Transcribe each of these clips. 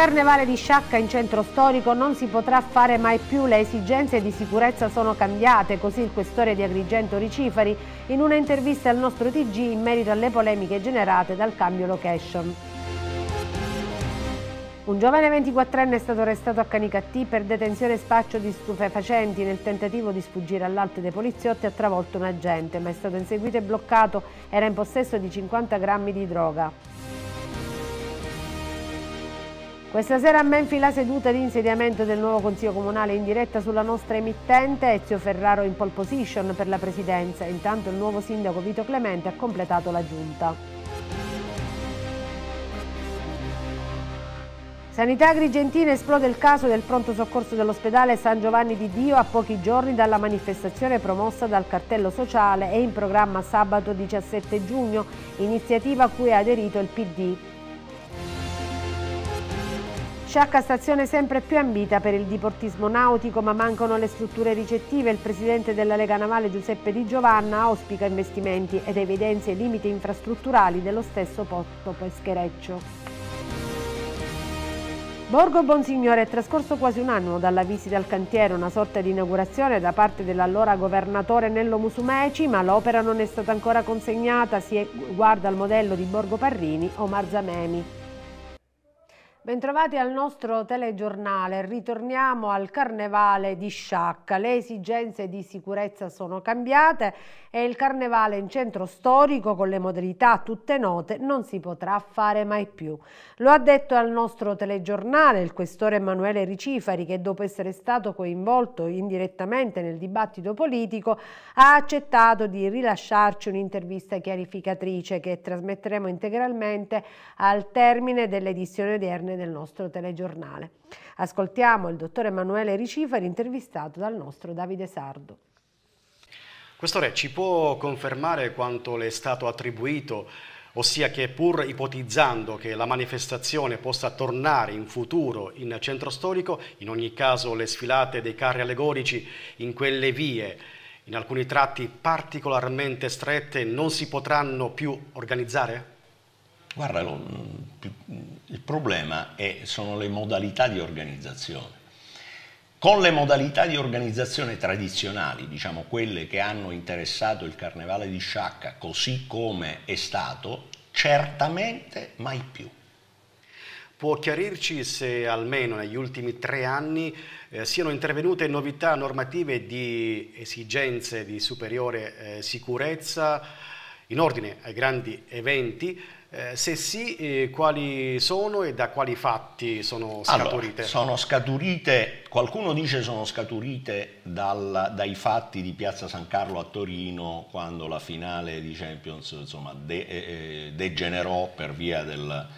carnevale di Sciacca in centro storico non si potrà fare mai più, le esigenze di sicurezza sono cambiate, così il questore di Agrigento Ricifari in una intervista al nostro TG in merito alle polemiche generate dal cambio location. Un giovane 24enne è stato arrestato a Canicattì per detenzione e spaccio di stupefacenti nel tentativo di sfuggire all'alte dei poliziotti ha travolto un agente, ma è stato inseguito e bloccato, era in possesso di 50 grammi di droga. Questa sera a Menfi la seduta di insediamento del nuovo Consiglio Comunale in diretta sulla nostra emittente Ezio Ferraro in pole position per la presidenza. Intanto il nuovo sindaco Vito Clemente ha completato la giunta. Sanità Agrigentina esplode il caso del pronto soccorso dell'ospedale San Giovanni di Dio a pochi giorni dalla manifestazione promossa dal cartello sociale e in programma sabato 17 giugno, iniziativa a cui ha aderito il PD. Sciacca stazione sempre più ambita per il diportismo nautico ma mancano le strutture ricettive. Il presidente della Lega Navale Giuseppe Di Giovanna auspica investimenti ed evidenzia i limiti infrastrutturali dello stesso porto peschereccio. Borgo Bonsignore è trascorso quasi un anno dalla visita al cantiere, una sorta di inaugurazione da parte dell'allora governatore Nello Musumeci, ma l'opera non è stata ancora consegnata, si guarda al modello di Borgo Parrini o Marzamemi. Bentrovati al nostro telegiornale, ritorniamo al carnevale di Sciacca. Le esigenze di sicurezza sono cambiate e il carnevale in centro storico con le modalità tutte note non si potrà fare mai più. Lo ha detto al nostro telegiornale il questore Emanuele Ricifari che dopo essere stato coinvolto indirettamente nel dibattito politico ha accettato di rilasciarci un'intervista chiarificatrice che trasmetteremo integralmente al termine dell'edizione odierna pagine del nostro telegiornale. Ascoltiamo il dottor Emanuele Riciferi intervistato dal nostro Davide Sardo. Questore, ci può confermare quanto le è stato attribuito, ossia che pur ipotizzando che la manifestazione possa tornare in futuro in centro storico, in ogni caso le sfilate dei carri allegorici in quelle vie, in alcuni tratti particolarmente strette, non si potranno più organizzare? Guarda, lo, il problema è, sono le modalità di organizzazione. Con le modalità di organizzazione tradizionali, diciamo quelle che hanno interessato il carnevale di Sciacca, così come è stato, certamente mai più. Può chiarirci se almeno negli ultimi tre anni eh, siano intervenute novità normative di esigenze di superiore eh, sicurezza in ordine ai grandi eventi, eh, se sì, eh, quali sono e da quali fatti sono scaturite? Allora, sono scaturite, qualcuno dice sono scaturite dal, dai fatti di Piazza San Carlo a Torino quando la finale di Champions insomma, de, eh, eh degenerò per via della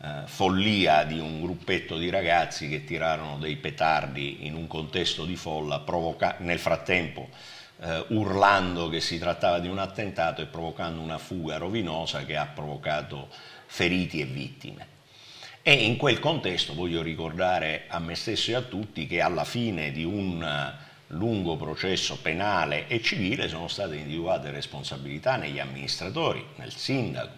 eh, follia di un gruppetto di ragazzi che tirarono dei petardi in un contesto di folla, provoca- nel frattempo eh, urlando che si trattava di un attentato e provocando una fuga rovinosa che ha provocato feriti e vittime. E in quel contesto voglio ricordare a me stesso e a tutti che alla fine di un eh, lungo processo penale e civile sono state individuate responsabilità negli amministratori, nel sindaco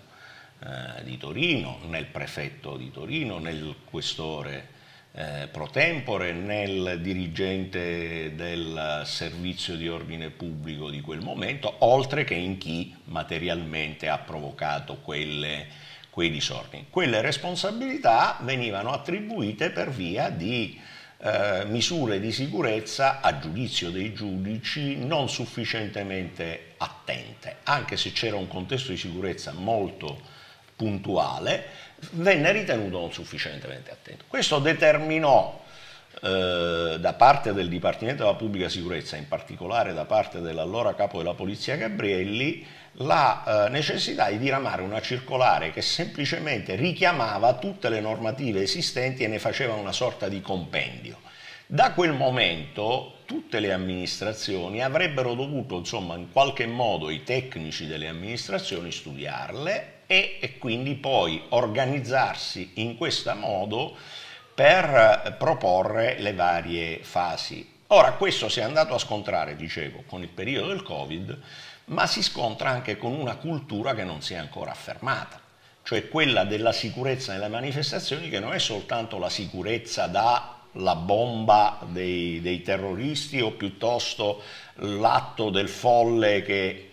eh, di Torino, nel prefetto di Torino, nel questore eh, pro tempore nel dirigente del servizio di ordine pubblico di quel momento, oltre che in chi materialmente ha provocato quelle, quei disordini. Quelle responsabilità venivano attribuite per via di eh, misure di sicurezza a giudizio dei giudici non sufficientemente attente, anche se c'era un contesto di sicurezza molto puntuale, venne ritenuto non sufficientemente attento. Questo determinò eh, da parte del Dipartimento della Pubblica Sicurezza, in particolare da parte dell'allora capo della Polizia Gabrielli, la eh, necessità di diramare una circolare che semplicemente richiamava tutte le normative esistenti e ne faceva una sorta di compendio. Da quel momento tutte le amministrazioni avrebbero dovuto, insomma, in qualche modo i tecnici delle amministrazioni studiarle e, e quindi poi organizzarsi in questo modo per eh, proporre le varie fasi. Ora questo si è andato a scontrare, dicevo, con il periodo del Covid, ma si scontra anche con una cultura che non si è ancora affermata cioè quella della sicurezza nelle manifestazioni che non è soltanto la sicurezza dalla bomba dei, dei terroristi o piuttosto l'atto del folle che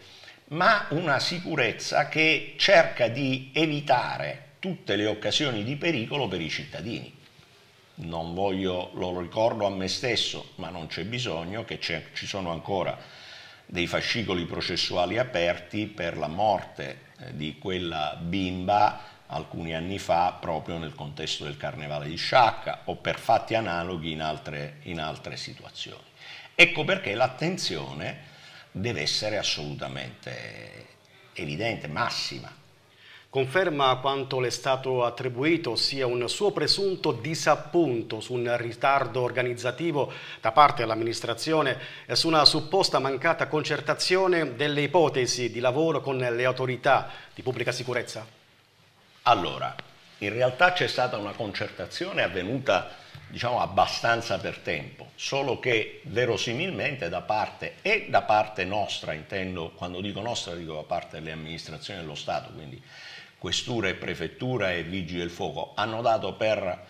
ma una sicurezza che cerca di evitare tutte le occasioni di pericolo per i cittadini. Non voglio, lo ricordo a me stesso, ma non c'è bisogno, che ci sono ancora dei fascicoli processuali aperti per la morte eh, di quella bimba alcuni anni fa proprio nel contesto del carnevale di Sciacca o per fatti analoghi in altre, in altre situazioni. Ecco perché l'attenzione deve essere assolutamente evidente, massima. Conferma quanto le è stato attribuito, ossia un suo presunto disappunto su un ritardo organizzativo da parte dell'amministrazione e su una supposta mancata concertazione delle ipotesi di lavoro con le autorità di pubblica sicurezza? Allora, in realtà c'è stata una concertazione avvenuta diciamo abbastanza per tempo, solo che verosimilmente da parte e da parte nostra, intendo quando dico nostra dico da parte delle amministrazioni dello Stato, quindi questura e prefettura e vigili del fuoco, hanno dato per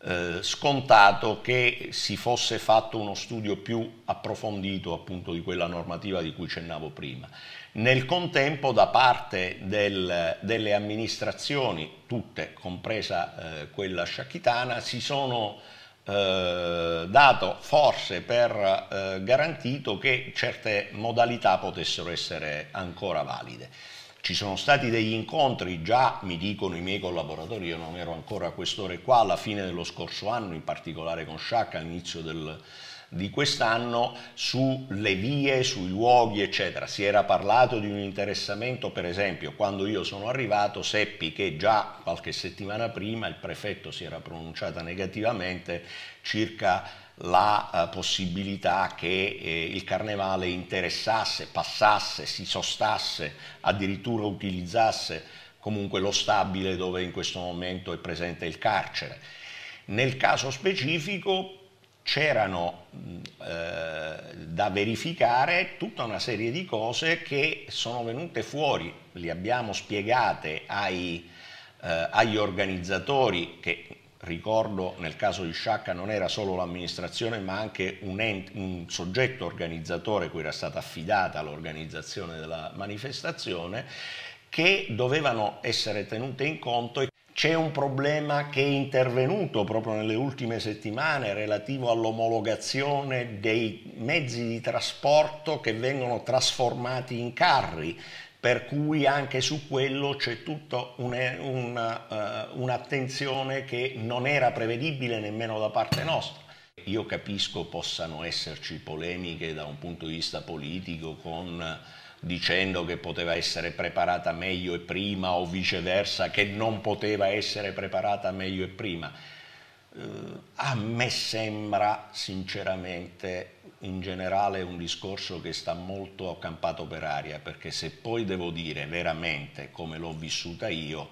eh, scontato che si fosse fatto uno studio più approfondito appunto di quella normativa di cui cennavo prima. Nel contempo da parte del, delle amministrazioni, tutte, compresa eh, quella sciacchitana, si sono eh, dato forse per eh, garantito che certe modalità potessero essere ancora valide. Ci sono stati degli incontri, già mi dicono i miei collaboratori, io non ero ancora quest'ora qua, alla fine dello scorso anno, in particolare con Sciacca, all'inizio del di quest'anno sulle vie, sui luoghi, eccetera. Si era parlato di un interessamento, per esempio, quando io sono arrivato seppi che già qualche settimana prima il prefetto si era pronunciata negativamente circa la eh, possibilità che eh, il carnevale interessasse, passasse, si sostasse, addirittura utilizzasse comunque lo stabile dove in questo momento è presente il carcere. Nel caso specifico c'erano eh, da verificare tutta una serie di cose che sono venute fuori, le abbiamo spiegate ai, eh, agli organizzatori che ricordo nel caso di Sciacca non era solo l'amministrazione ma anche un, ent, un soggetto organizzatore cui era stata affidata l'organizzazione della manifestazione che dovevano essere tenute in conto c'è un problema che è intervenuto proprio nelle ultime settimane relativo all'omologazione dei mezzi di trasporto che vengono trasformati in carri, per cui anche su quello c'è tutta eh, un'attenzione un, uh, un che non era prevedibile nemmeno da parte nostra. Io capisco possano esserci polemiche da un punto di vista politico con dicendo che poteva essere preparata meglio e prima o viceversa, che non poteva essere preparata meglio e prima. Uh, a me sembra sinceramente in generale un discorso che sta molto accampato per aria, perché se poi devo dire veramente come l'ho vissuta io,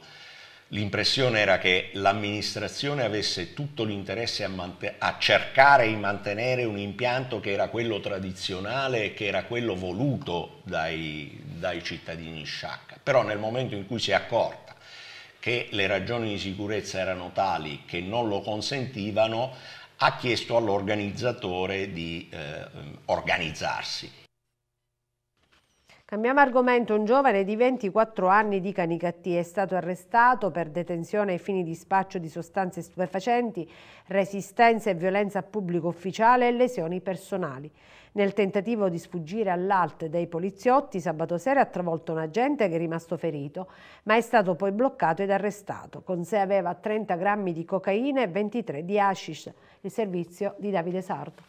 L'impressione era che l'amministrazione avesse tutto l'interesse a, a, cercare di mantenere un impianto che era quello tradizionale e che era quello voluto dai, dai cittadini sciacca. Però nel momento in cui si è accorta che le ragioni di sicurezza erano tali che non lo consentivano, ha chiesto all'organizzatore di eh, organizzarsi Cambiamo argomento, un giovane di 24 anni di Canicattì è stato arrestato per detenzione ai fini di spaccio di sostanze stupefacenti, resistenza e violenza a pubblico ufficiale e lesioni personali. Nel tentativo di sfuggire all'alt dei poliziotti, sabato sera ha travolto un agente che è rimasto ferito, ma è stato poi bloccato ed arrestato. Con sé aveva 30 grammi di cocaina e 23 di hashish, il servizio di Davide Sardo.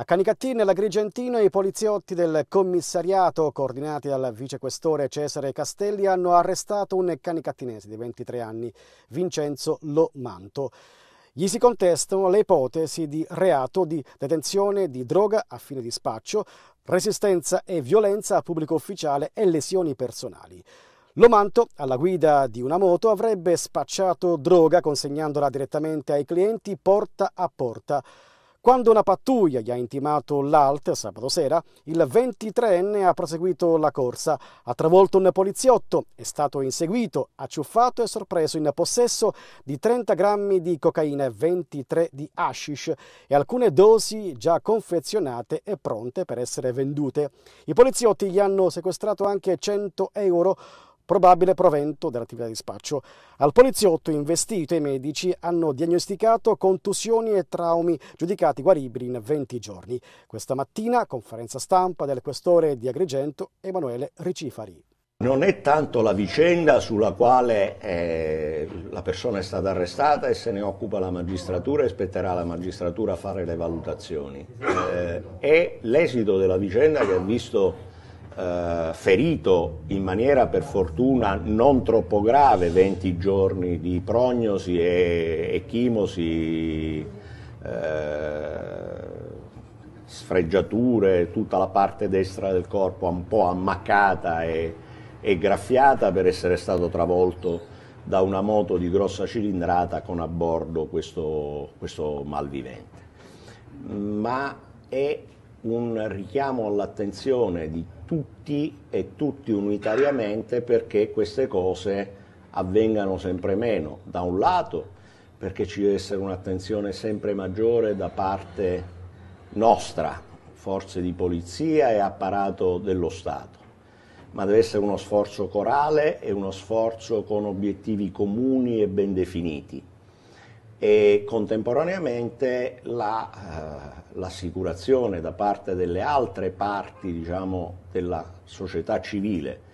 A Canicattini, la Agrigentino, i poliziotti del commissariato, coordinati dal vicequestore Cesare Castelli, hanno arrestato un canicattinese di 23 anni, Vincenzo Lomanto. Gli si contestano le ipotesi di reato di detenzione di droga a fine di spaccio, resistenza e violenza a pubblico ufficiale e lesioni personali. Lomanto, alla guida di una moto, avrebbe spacciato droga consegnandola direttamente ai clienti porta a porta. Quando una pattuglia gli ha intimato l'alt sabato sera, il 23enne ha proseguito la corsa, ha travolto un poliziotto, è stato inseguito, acciuffato e sorpreso in possesso di 30 grammi di cocaina e 23 di hashish e alcune dosi già confezionate e pronte per essere vendute. I poliziotti gli hanno sequestrato anche 100 euro probabile provento dell'attività di spaccio. Al poliziotto investito i medici hanno diagnosticato contusioni e traumi giudicati guaribili in 20 giorni. Questa mattina conferenza stampa del questore di Agrigento Emanuele Ricifari. Non è tanto la vicenda sulla quale eh, la persona è stata arrestata e se ne occupa la magistratura e spetterà la magistratura fare le valutazioni. Eh, è l'esito della vicenda che ha visto eh, ferito in maniera per fortuna non troppo grave, 20 giorni di prognosi e, e chimosi, eh, sfregiature, tutta la parte destra del corpo un po' ammaccata e, e graffiata per essere stato travolto da una moto di grossa cilindrata con a bordo questo, questo malvivente. Ma è un richiamo all'attenzione di tutti e tutti unitariamente perché queste cose avvengano sempre meno. Da un lato perché ci deve essere un'attenzione sempre maggiore da parte nostra, forze di polizia e apparato dello Stato, ma deve essere uno sforzo corale e uno sforzo con obiettivi comuni e ben definiti e contemporaneamente la, eh, l'assicurazione da parte delle altre parti diciamo, della società civile,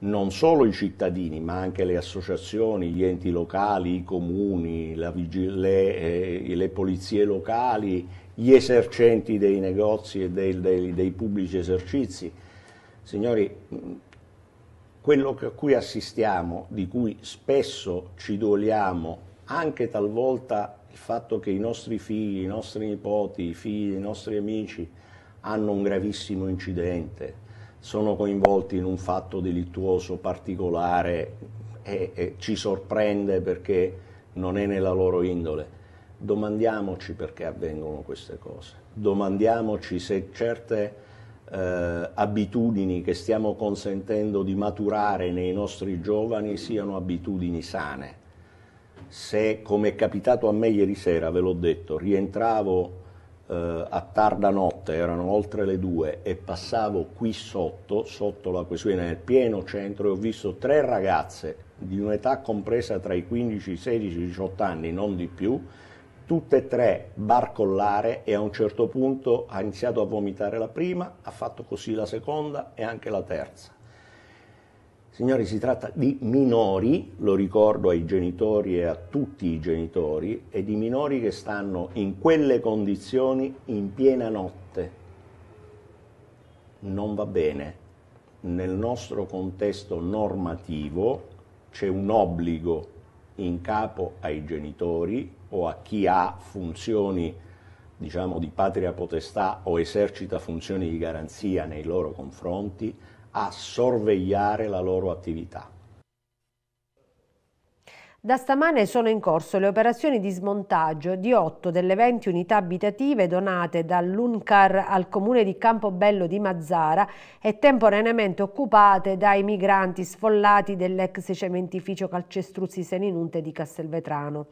non solo i cittadini ma anche le associazioni, gli enti locali, i comuni, vigi- le, eh, le, polizie locali, gli esercenti dei negozi e dei, dei, dei pubblici esercizi. Signori, quello a cui assistiamo, di cui spesso ci doliamo anche talvolta il fatto che i nostri figli, i nostri nipoti, i figli dei nostri amici hanno un gravissimo incidente, sono coinvolti in un fatto delittuoso particolare e, e ci sorprende perché non è nella loro indole. Domandiamoci perché avvengono queste cose, domandiamoci se certe eh, abitudini che stiamo consentendo di maturare nei nostri giovani siano abitudini sane se, come è capitato a me ieri sera, ve l'ho detto, rientravo eh, a tarda notte, erano oltre le due, e passavo qui sotto, sotto la questione, nel pieno centro, e ho visto tre ragazze di un'età compresa tra i 15, 16, 18 anni, non di più, tutte e tre barcollare e a un certo punto ha iniziato a vomitare la prima, ha fatto così la seconda e anche la terza. Signori, si tratta di minori, lo ricordo ai genitori e a tutti i genitori, e di minori che stanno in quelle condizioni in piena notte. Non va bene. Nel nostro contesto normativo c'è un obbligo in capo ai genitori o a chi ha funzioni diciamo di patria potestà o esercita funzioni di garanzia nei loro confronti a sorvegliare la loro attività. Da stamane sono in corso le operazioni di smontaggio di 8 delle 20 unità abitative donate dall'UNCAR al comune di Campobello di Mazzara e temporaneamente occupate dai migranti sfollati dell'ex cementificio Calcestruzzi Seninunte di Castelvetrano.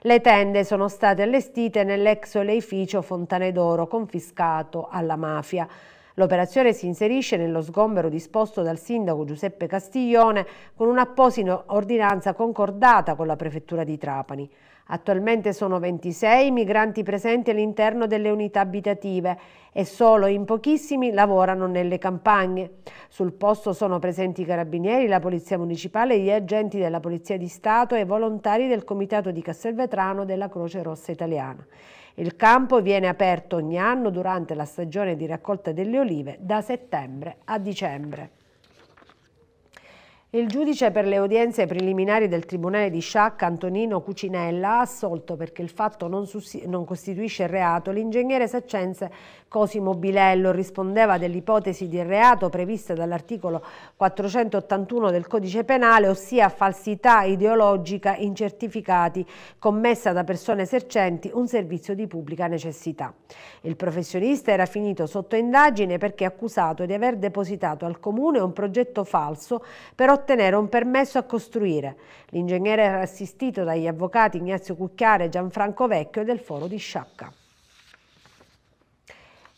Le tende sono state allestite nell'ex oleificio Fontane d'Oro confiscato alla mafia. L'operazione si inserisce nello sgombero disposto dal sindaco Giuseppe Castiglione con un'apposita ordinanza concordata con la prefettura di Trapani. Attualmente sono 26 i migranti presenti all'interno delle unità abitative e solo in pochissimi lavorano nelle campagne. Sul posto sono presenti i carabinieri, la Polizia Municipale, gli agenti della Polizia di Stato e volontari del Comitato di Castelvetrano della Croce Rossa Italiana. Il campo viene aperto ogni anno durante la stagione di raccolta delle olive da settembre a dicembre. Il giudice per le udienze preliminari del Tribunale di Sciacca, Antonino Cucinella, ha assolto perché il fatto non, non costituisce reato l'ingegnere Saccense Cosimo Bilello. Rispondeva dell'ipotesi di reato prevista dall'articolo 481 del Codice Penale, ossia falsità ideologica in certificati commessa da persone esercenti un servizio di pubblica necessità. Il professionista era finito sotto indagine perché accusato di aver depositato al Comune un progetto falso per ottenere ottenere un permesso a costruire. L'ingegnere era assistito dagli avvocati Ignazio Cucchiare e Gianfranco Vecchio del foro di Sciacca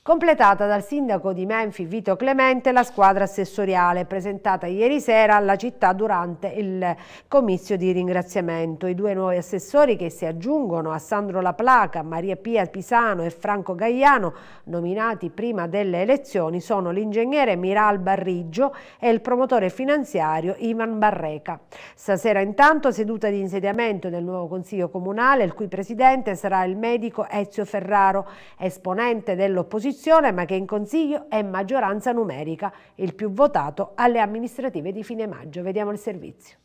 completata dal sindaco di Menfi Vito Clemente la squadra assessoriale presentata ieri sera alla città durante il comizio di ringraziamento. I due nuovi assessori che si aggiungono a Sandro La Placa, Maria Pia Pisano e Franco Gagliano, nominati prima delle elezioni, sono l'ingegnere Miral Barriggio e il promotore finanziario Ivan Barreca. Stasera intanto seduta di insediamento del nuovo Consiglio Comunale, il cui presidente sarà il medico Ezio Ferraro, esponente dell'opposizione opposizione ma che in Consiglio è maggioranza numerica, il più votato alle amministrative di fine maggio. Vediamo il servizio.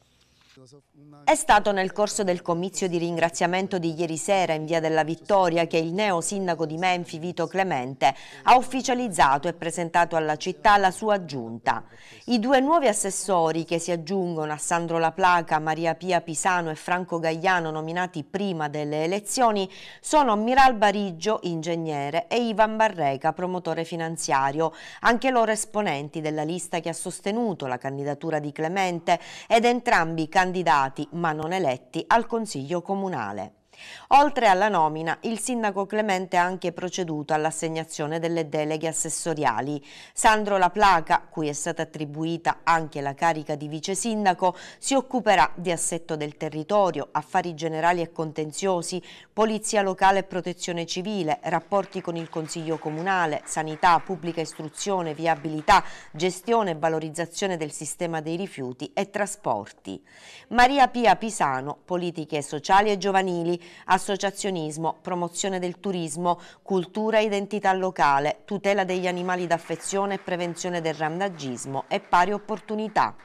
È stato nel corso del comizio di ringraziamento di ieri sera in Via della Vittoria che il neo sindaco di Menfi Vito Clemente ha ufficializzato e presentato alla città la sua giunta. I due nuovi assessori che si aggiungono a Sandro La Placa, Maria Pia Pisano e Franco Gagliano nominati prima delle elezioni sono Miral Bariggio, ingegnere, e Ivan Barreca, promotore finanziario, anche loro esponenti della lista che ha sostenuto la candidatura di Clemente ed entrambi candidati candidati, ma non eletti, al Consiglio Comunale. Oltre alla nomina, il sindaco Clemente ha anche proceduto all'assegnazione delle deleghe assessoriali. Sandro La Placa, cui è stata attribuita anche la carica di vice sindaco, si occuperà di assetto del territorio, affari generali e contenziosi, polizia locale e protezione civile, rapporti con il Consiglio Comunale, sanità, pubblica istruzione, viabilità, gestione e valorizzazione del sistema dei rifiuti e trasporti. Maria Pia Pisano, politiche sociali e giovanili, associazionismo, promozione del turismo, cultura e identità locale, tutela degli animali d'affezione e prevenzione del randagismo e pari opportunità.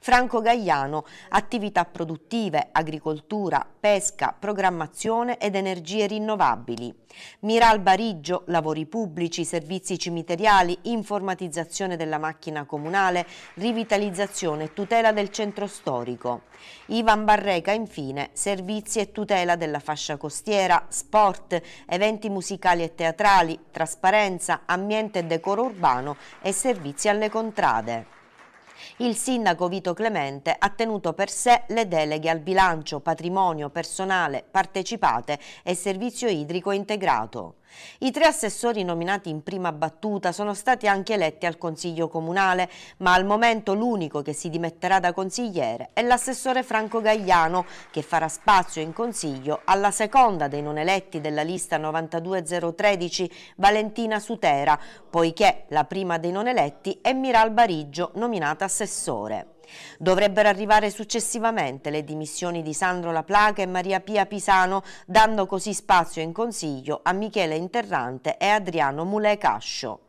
Franco Gagliano, attività produttive, agricoltura, pesca, programmazione ed energie rinnovabili. Miral Bariggio, lavori pubblici, servizi cimiteriali, informatizzazione della macchina comunale, rivitalizzazione e tutela del centro storico. Ivan Barreca, infine, servizi e tutela della fascia costiera, sport, eventi musicali e teatrali, trasparenza, ambiente e decoro urbano e servizi alle contrade il sindaco Vito Clemente ha tenuto per sé le deleghe al bilancio, patrimonio personale, partecipate e servizio idrico integrato. I tre assessori nominati in prima battuta sono stati anche eletti al Consiglio Comunale, ma al momento l'unico che si dimetterà da consigliere è l'assessore Franco Gagliano, che farà spazio in Consiglio alla seconda dei non eletti della lista 92013 Valentina Sutera, poiché la prima dei non eletti è Miral Bariggio, nominata assessore. Dovrebbero arrivare successivamente le dimissioni di Sandro La Placa e Maria Pia Pisano, dando così spazio in consiglio a Michele Interrante e Adriano Mulei Cascio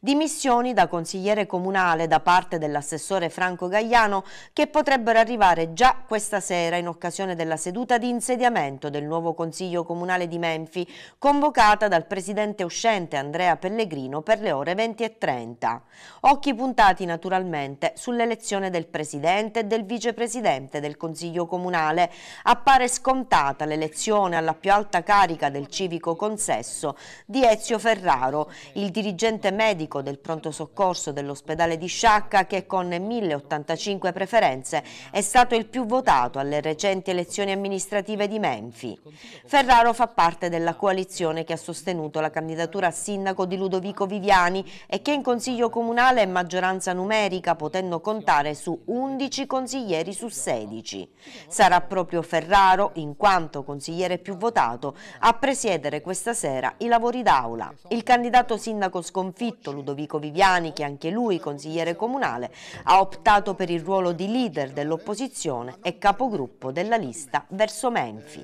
dimissioni da consigliere comunale da parte dell'assessore Franco Gagliano che potrebbero arrivare già questa sera in occasione della seduta di insediamento del nuovo Consiglio Comunale di Menfi convocata dal presidente uscente Andrea Pellegrino per le ore 20 e 30. Occhi puntati naturalmente sull'elezione del presidente e del vicepresidente del Consiglio Comunale. Appare scontata l'elezione alla più alta carica del civico consesso di Ezio Ferraro, il dirigente medico medico del pronto soccorso dell'ospedale di Sciacca che con 1085 preferenze è stato il più votato alle recenti elezioni amministrative di Menfi. Ferraro fa parte della coalizione che ha sostenuto la candidatura a sindaco di Ludovico Viviani e che in consiglio comunale è maggioranza numerica potendo contare su 11 consiglieri su 16. Sarà proprio Ferraro, in quanto consigliere più votato, a presiedere questa sera i lavori d'aula. Il candidato sindaco sconfitto Ludovico Viviani, che anche lui, consigliere comunale, ha optato per il ruolo di leader dell'opposizione e capogruppo della lista verso Menfi.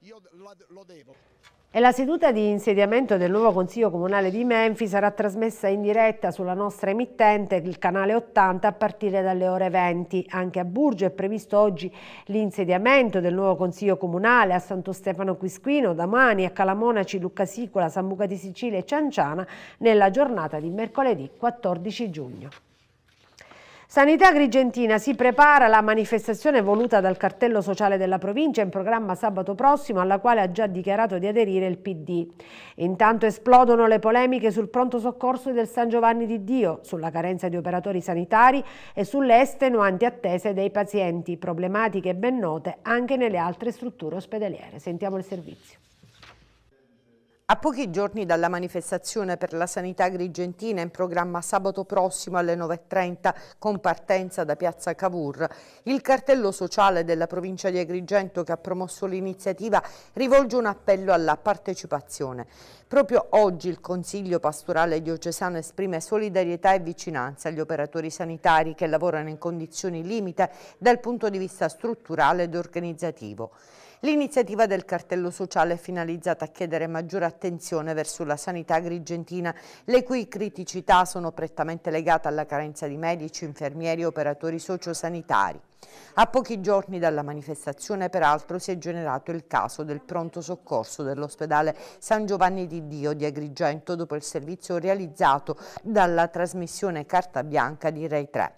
Eh, e la seduta di insediamento del nuovo Consiglio Comunale di Menfi sarà trasmessa in diretta sulla nostra emittente, il canale 80, a partire dalle ore 20. Anche a Burgio è previsto oggi l'insediamento del nuovo Consiglio Comunale, a Santo Stefano Quisquino, domani a Calamonaci, Lucca Sicola, San Buca di Sicilia e Cianciana, nella giornata di mercoledì 14 giugno. Sanità Agrigentina si prepara alla manifestazione voluta dal cartello sociale della provincia in programma sabato prossimo alla quale ha già dichiarato di aderire il PD. Intanto esplodono le polemiche sul pronto soccorso del San Giovanni di Dio, sulla carenza di operatori sanitari e sulle estenuanti attese dei pazienti, problematiche ben note anche nelle altre strutture ospedaliere. Sentiamo il servizio. A pochi giorni dalla manifestazione per la sanità agrigentina in programma sabato prossimo alle 9.30 con partenza da Piazza Cavour, il cartello sociale della provincia di Agrigento che ha promosso l'iniziativa rivolge un appello alla partecipazione. Proprio oggi il Consiglio pastorale diocesano esprime solidarietà e vicinanza agli operatori sanitari che lavorano in condizioni limite dal punto di vista strutturale ed organizzativo. L'iniziativa del cartello sociale è finalizzata a chiedere maggiore attenzione verso la sanità agrigentina, le cui criticità sono prettamente legate alla carenza di medici, infermieri e operatori sociosanitari. A pochi giorni dalla manifestazione, peraltro, si è generato il caso del pronto soccorso dell'ospedale San Giovanni di Dio di Agrigento dopo il servizio realizzato dalla trasmissione Carta Bianca di Rai 3.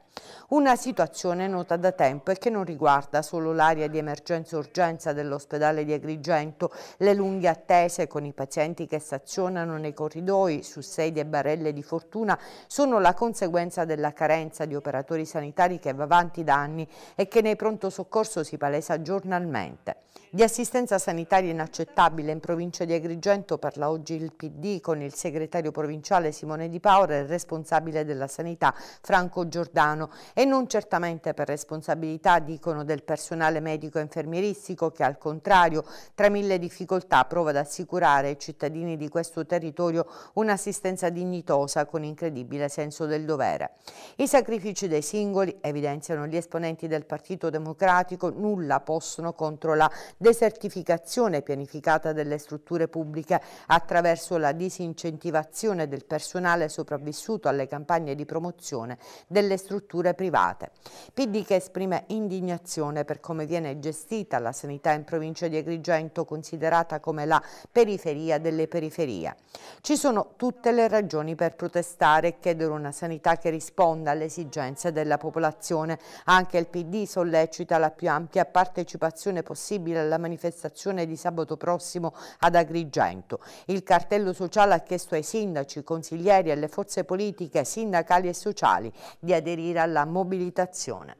Una situazione nota da tempo e che non riguarda solo l'area di emergenza urgenza dell'ospedale di Agrigento, le lunghe attese con i pazienti che stazionano nei corridoi su sedie e barelle di fortuna sono la conseguenza della carenza di operatori sanitari che va avanti da anni e che nei pronto soccorso si palesa giornalmente. Di assistenza sanitaria inaccettabile in provincia di Agrigento parla oggi il PD con il segretario provinciale Simone Di Paola e il responsabile della sanità Franco Giordano e non certamente per responsabilità dicono del personale medico e infermieristico che al contrario tra mille difficoltà prova ad assicurare ai cittadini di questo territorio un'assistenza dignitosa con incredibile senso del dovere. I sacrifici dei singoli, evidenziano gli esponenti del Partito Democratico, nulla possono contro la desertificazione pianificata delle strutture pubbliche attraverso la disincentivazione del personale sopravvissuto alle campagne di promozione delle strutture private. PD che esprime indignazione per come viene gestita la sanità in provincia di Agrigento considerata come la periferia delle periferie. Ci sono tutte le ragioni per protestare e chiedere una sanità che risponda alle esigenze della popolazione. Anche il PD sollecita la più ampia partecipazione possibile disponibile alla manifestazione di sabato prossimo ad Agrigento. Il cartello sociale ha chiesto ai sindaci, consiglieri, alle forze politiche, sindacali e sociali di aderire alla mobilitazione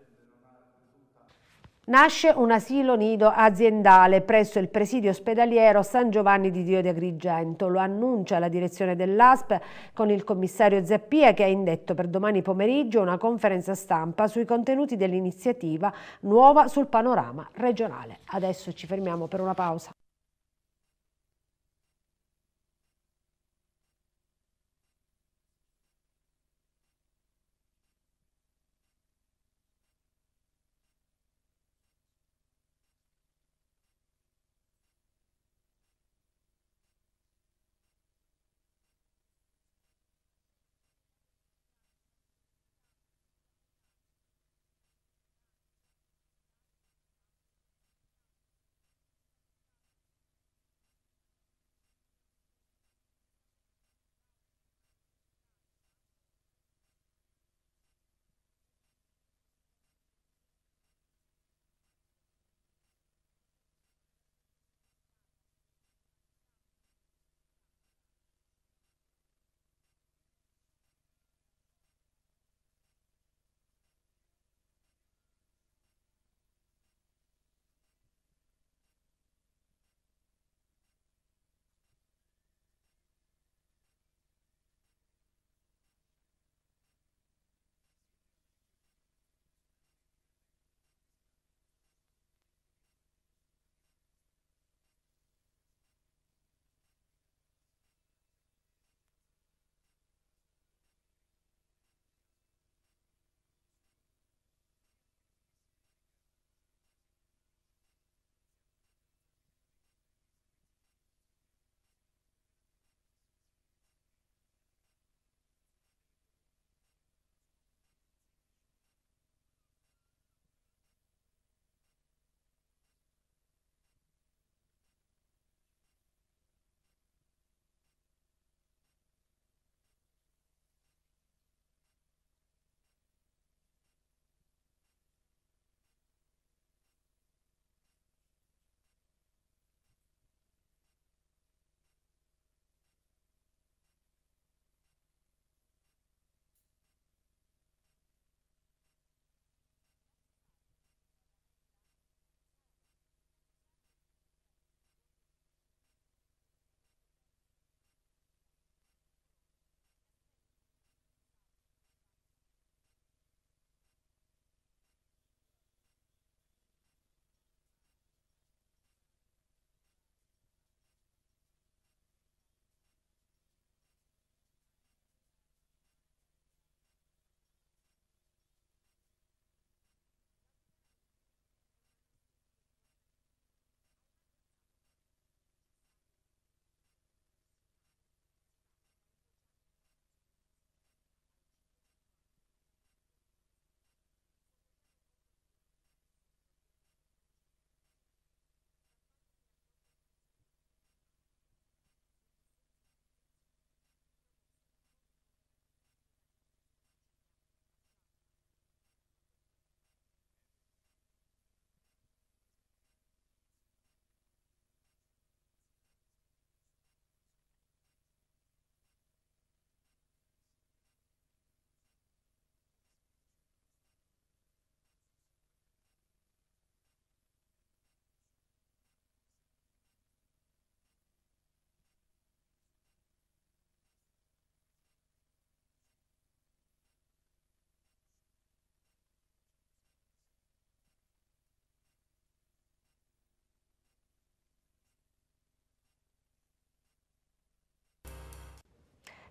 nasce un asilo nido aziendale presso il presidio ospedaliero San Giovanni di Dio di Agrigento. Lo annuncia la direzione dell'ASP con il commissario Zappia che ha indetto per domani pomeriggio una conferenza stampa sui contenuti dell'iniziativa nuova sul panorama regionale. Adesso ci fermiamo per una pausa.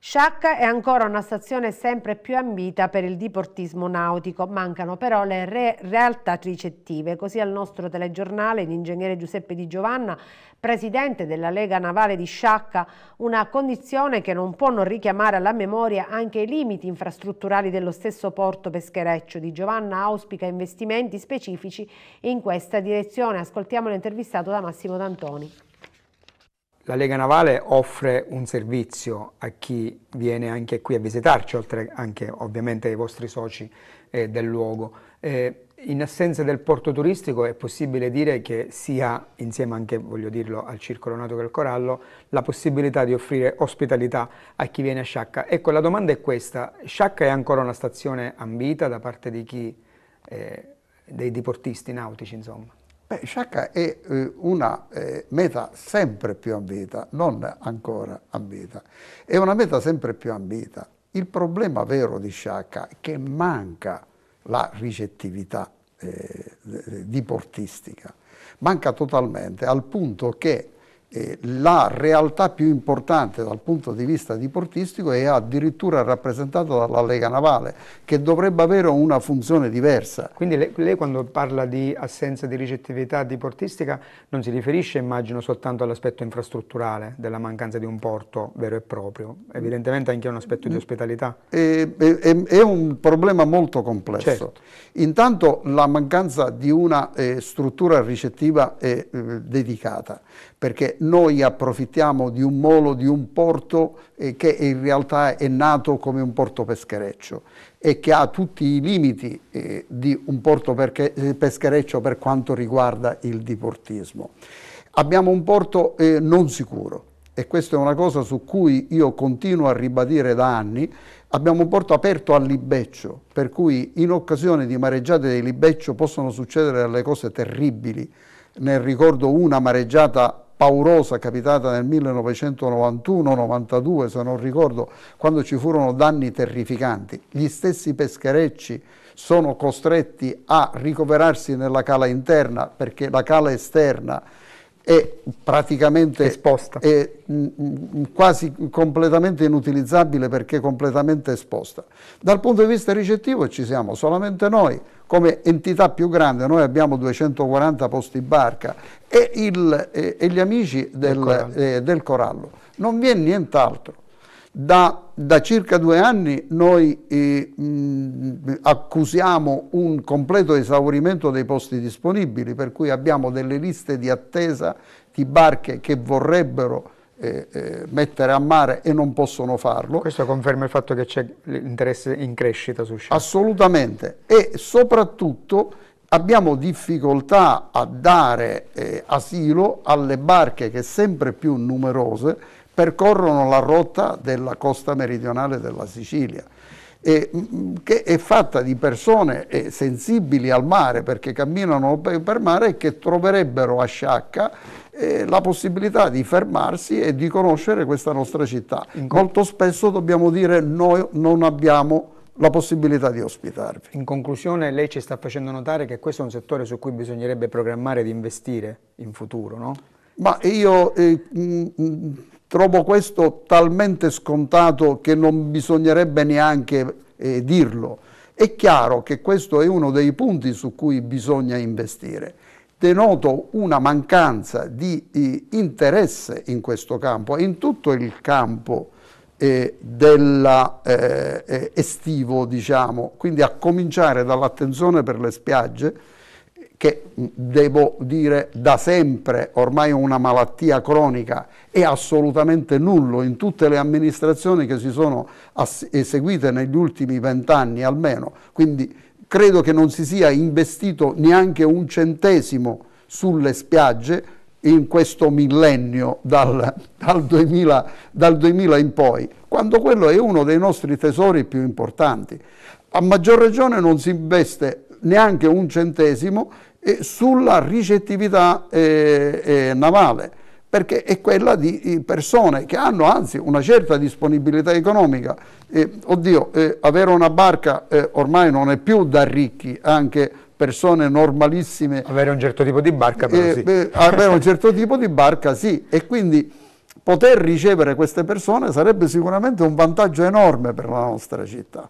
Sciacca è ancora una stazione sempre più ambita per il diportismo nautico, mancano però le re realtà ricettive, così al nostro telegiornale l'ingegnere Giuseppe Di Giovanna, presidente della Lega Navale di Sciacca, una condizione che non può non richiamare alla memoria anche i limiti infrastrutturali dello stesso porto peschereccio. Di Giovanna auspica investimenti specifici in questa direzione. Ascoltiamo l'intervistato da Massimo D'Antoni. La Lega Navale offre un servizio a chi viene anche qui a visitarci, oltre anche ovviamente ai vostri soci eh, del luogo. Eh, in assenza del porto turistico è possibile dire che sia, insieme anche, voglio dirlo, al Circolo Nato del Corallo, la possibilità di offrire ospitalità a chi viene a Sciacca. Ecco, la domanda è questa, Sciacca è ancora una stazione ambita da parte di chi, eh, dei diportisti nautici, insomma? Beh, Shaka è eh, una eh, meta sempre più ambita, non ancora ambita. È una meta sempre più ambita. Il problema vero di Shaka è che manca la ricettività eh, diportistica, manca totalmente al punto che eh, la realtà più importante dal punto di vista diportistico è addirittura rappresentata dalla Lega Navale, che dovrebbe avere una funzione diversa. Quindi lei, lei quando parla di assenza di ricettività diportistica non si riferisce, immagino, soltanto all'aspetto infrastrutturale della mancanza di un porto vero e proprio, evidentemente anche a un aspetto di ospitalità. È, è, è un problema molto complesso. Certo. Intanto la mancanza di una eh, struttura ricettiva eh, dedicata perché noi approfittiamo di un molo, di un porto eh, che in realtà è nato come un porto peschereccio e che ha tutti i limiti eh, di un porto perché, eh, peschereccio per quanto riguarda il diportismo. Abbiamo un porto eh, non sicuro e questa è una cosa su cui io continuo a ribadire da anni, abbiamo un porto aperto al libeccio, per cui in occasione di mareggiate di libeccio possono succedere delle cose terribili, ne ricordo una mareggiata paurosa capitata nel 1991-92, se non ricordo, quando ci furono danni terrificanti. Gli stessi pescherecci sono costretti a ricoverarsi nella cala interna perché la cala esterna è praticamente esposta. È, mm, mm, quasi completamente inutilizzabile perché completamente esposta. Dal punto di vista ricettivo ci siamo solamente noi, come entità più grande, noi abbiamo 240 posti barca e, il, e gli amici del, del corallo. Eh, del corallo. Non vi è nient'altro. Da, da, circa due anni noi eh, mh, accusiamo un completo esaurimento dei posti disponibili, per cui abbiamo delle liste di attesa di barche che vorrebbero eh, eh, mettere a mare e non possono farlo. Questo conferma il fatto che c'è interesse in crescita su Shell. Assolutamente e soprattutto abbiamo difficoltà a dare eh, asilo alle barche che sempre più numerose percorrono la rotta della costa meridionale della Sicilia, e, mm, mm, che è fatta di persone eh, sensibili al mare perché camminano per mare e che troverebbero a Sciacca eh, la possibilità di fermarsi e di conoscere questa nostra città. Molto spesso dobbiamo dire noi non abbiamo la possibilità di ospitarvi. In conclusione lei ci sta facendo notare che questo è un settore su cui bisognerebbe programmare di investire in futuro, no? Ma io eh, mm, Trovo questo talmente scontato che non bisognerebbe neanche eh, dirlo. È chiaro che questo è uno dei punti su cui bisogna investire. Denoto una mancanza di, di eh, interesse in questo campo, in tutto il campo eh, della, eh, eh estivo, diciamo, quindi a cominciare dall'attenzione per le spiagge, che devo dire da sempre ormai è una malattia cronica è assolutamente nullo in tutte le amministrazioni che si sono eseguite negli ultimi vent'anni almeno, quindi credo che non si sia investito neanche un centesimo sulle spiagge in questo millennio dal, dal, 2000, dal 2000 in poi, quando quello è uno dei nostri tesori più importanti. A maggior ragione non si investe neanche un centesimo eh, sulla ricettività eh, eh, navale, perché è quella di eh, persone che hanno anzi una certa disponibilità economica. oddio, eh, avere una barca ormai non è più da ricchi, anche persone normalissime. Avere un certo tipo di barca però eh, sì. Beh, avere un certo tipo di barca sì e quindi poter ricevere queste persone sarebbe sicuramente un vantaggio enorme per la nostra città.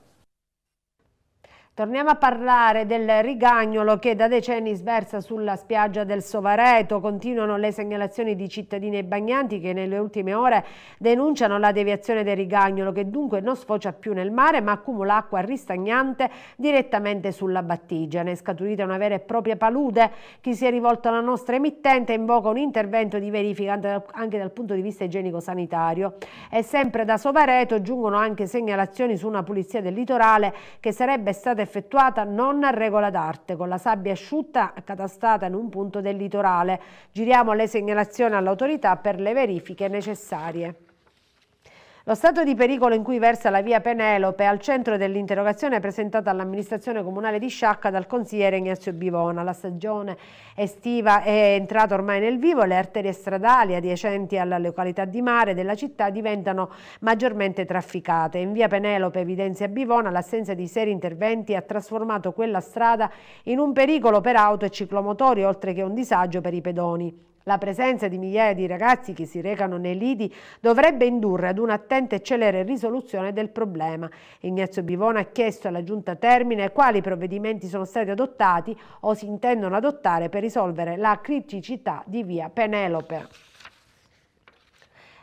Torniamo a parlare del rigagnolo che da decenni sversa sulla spiaggia del Sovareto. Continuano le segnalazioni di cittadini e bagnanti che nelle ultime ore denunciano la deviazione del rigagnolo che dunque non sfocia più nel mare ma accumula acqua ristagnante direttamente sulla battigia. Ne è scaturita una vera e propria palude. Chi si è rivolto alla nostra emittente invoca un intervento di verifica anche dal punto di vista igienico-sanitario. E sempre da Sovareto giungono anche segnalazioni su una pulizia del litorale che sarebbe stata effettuata non a regola d'arte con la sabbia asciutta accatastata in un punto del litorale. Giriamo le segnalazioni all'autorità per le verifiche necessarie. Lo stato di pericolo in cui versa la via Penelope è al centro dell'interrogazione presentata all'amministrazione comunale di Sciacca dal consigliere Ignazio Bivona. La stagione estiva è entrata ormai nel vivo e le arterie stradali adiacenti alla località di mare della città diventano maggiormente trafficate. In via Penelope, evidenzia Bivona, l'assenza di seri interventi ha trasformato quella strada in un pericolo per auto e ciclomotori, oltre che un disagio per i pedoni. La presenza di migliaia di ragazzi che si recano nei lidi dovrebbe indurre ad un'attenta e celere risoluzione del problema. Ignazio Bivona ha chiesto alla Giunta Termine quali provvedimenti sono stati adottati o si intendono adottare per risolvere la criticità di via Penelope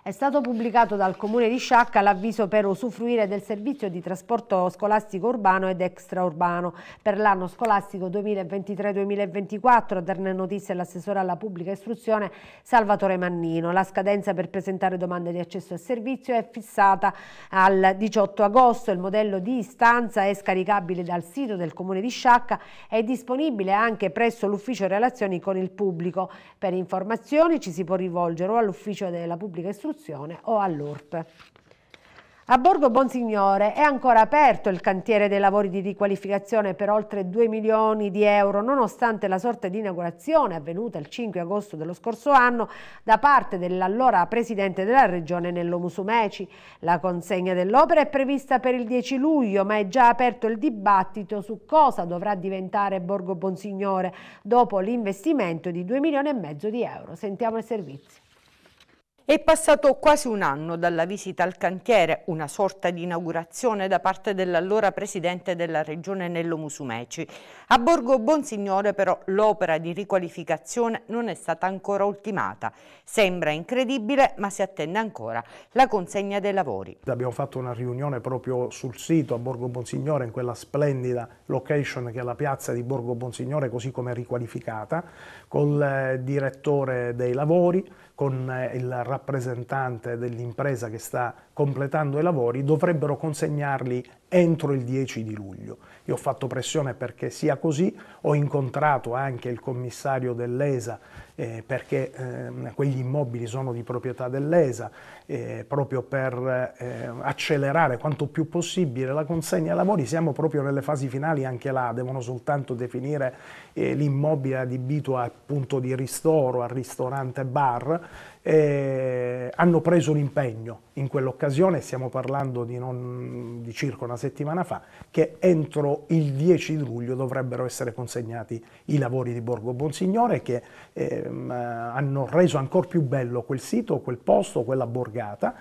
è stato pubblicato dal Comune di Sciacca l'avviso per usufruire del servizio di trasporto scolastico urbano ed extraurbano per l'anno scolastico 2023-2024, a darne notizia l'assessore alla pubblica istruzione Salvatore Mannino. La scadenza per presentare domande di accesso al servizio è fissata al 18 agosto. Il modello di istanza è scaricabile dal sito del Comune di Sciacca e disponibile anche presso l'ufficio relazioni con il pubblico. Per informazioni ci si può rivolgere o all'ufficio della pubblica istruzione Istruzione o all'URP. A Borgo Bonsignore è ancora aperto il cantiere dei lavori di riqualificazione per oltre 2 milioni di euro, nonostante la sorta di inaugurazione avvenuta il 5 agosto dello scorso anno da parte dell'allora presidente della regione Nello Musumeci. La consegna dell'opera è prevista per il 10 luglio, ma è già aperto il dibattito su cosa dovrà diventare Borgo Bonsignore dopo l'investimento di 2 milioni e mezzo di euro. Sentiamo i servizi. È passato quasi un anno dalla visita al cantiere, una sorta di inaugurazione da parte dell'allora presidente della regione Nello Musumeci. A Borgo Bonsignore però l'opera di riqualificazione non è stata ancora ultimata. Sembra incredibile ma si attende ancora la consegna dei lavori. Abbiamo fatto una riunione proprio sul sito a Borgo Bonsignore in quella splendida location che è la piazza di Borgo Bonsignore così come riqualificata col eh, direttore dei lavori, con eh, il rappresentante dell'impresa che sta completando i lavori, dovrebbero consegnarli entro il 10 di luglio. Io ho fatto pressione perché sia così, ho incontrato anche il commissario dell'ESA eh, perché eh, quegli immobili sono di proprietà dell'ESA, eh, proprio per eh, accelerare quanto più possibile la consegna ai lavori, siamo proprio nelle fasi finali anche là, devono soltanto definire eh, l'immobile adibito a punto di ristoro, al ristorante bar, eh, hanno preso un impegno in quell'occasione, stiamo parlando di, non, di, circa una settimana fa, che entro il 10 di luglio dovrebbero essere consegnati i lavori di Borgo Bonsignore che ehm, eh, hanno reso ancora più bello quel sito, quel posto, quella borgata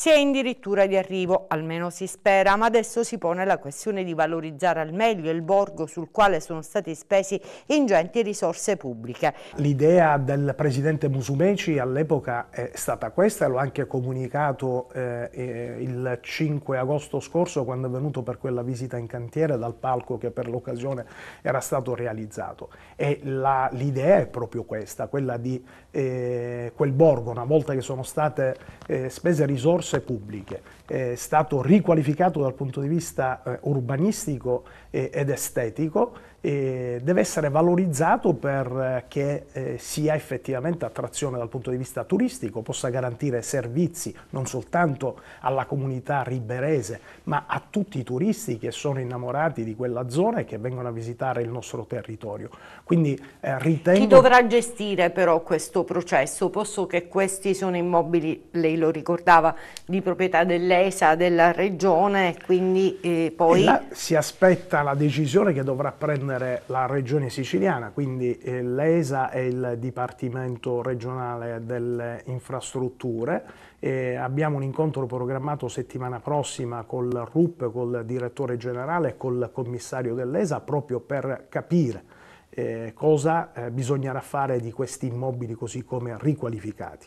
si è addirittura di arrivo, almeno si spera, ma adesso si pone la questione di valorizzare al meglio il borgo sul quale sono stati spesi ingenti risorse pubbliche. L'idea del presidente Musumeci all'epoca è stata questa, l'ho anche comunicato eh, eh il 5 agosto scorso quando è venuto per quella visita in cantiere dal palco che per l'occasione era stato realizzato. E l'idea è proprio questa, quella di eh, quel borgo, una volta che sono state eh, spese risorse pubbliche, è stato riqualificato dal punto di vista eh, urbanistico ed estetico, deve essere valorizzato perché eh, eh, sia effettivamente attrazione dal punto di vista turistico, possa garantire servizi non soltanto alla comunità riberese, ma a tutti i turisti che sono innamorati di quella zona e che vengono a visitare il nostro territorio. Quindi eh, ritengo... Chi dovrà gestire però questo processo? Posso che questi sono immobili, lei lo ricordava, di proprietà dell'ESA, della Regione, quindi eh, poi... E là si aspetta la decisione che dovrà prendere comprendere la regione siciliana, quindi eh, l'ESA è il Dipartimento regionale delle infrastrutture. E abbiamo un incontro programmato settimana prossima col RUP, col direttore generale e col commissario dell'ESA proprio per capire eh, cosa eh, bisognerà fare di questi immobili così come riqualificati.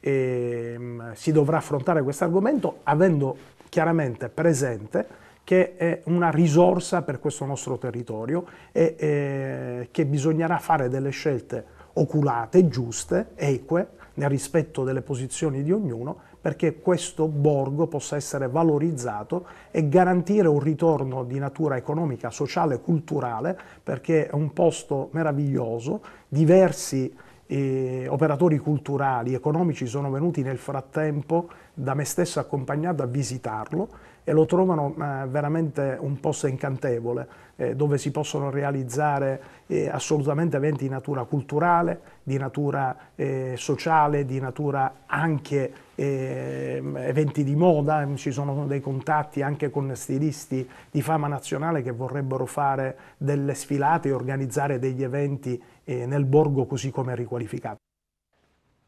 E, ehm, mh, si dovrà affrontare questo argomento avendo chiaramente presente che è una risorsa per questo nostro territorio e eh, che bisognerà fare delle scelte oculate, giuste, eque, nel rispetto delle posizioni di ognuno, perché questo borgo possa essere valorizzato e garantire un ritorno di natura economica, sociale, culturale, perché è un posto meraviglioso, diversi eh, operatori culturali, economici sono venuti nel frattempo da me stesso accompagnato a visitarlo, e lo trovano eh, veramente un posto incantevole eh, dove si possono realizzare eh, assolutamente eventi di natura culturale, di natura sociale, di natura anche eventi di moda, ci sono dei contatti anche con stilisti di fama nazionale che vorrebbero fare delle sfilate e organizzare degli eventi nel borgo così come riqualificato.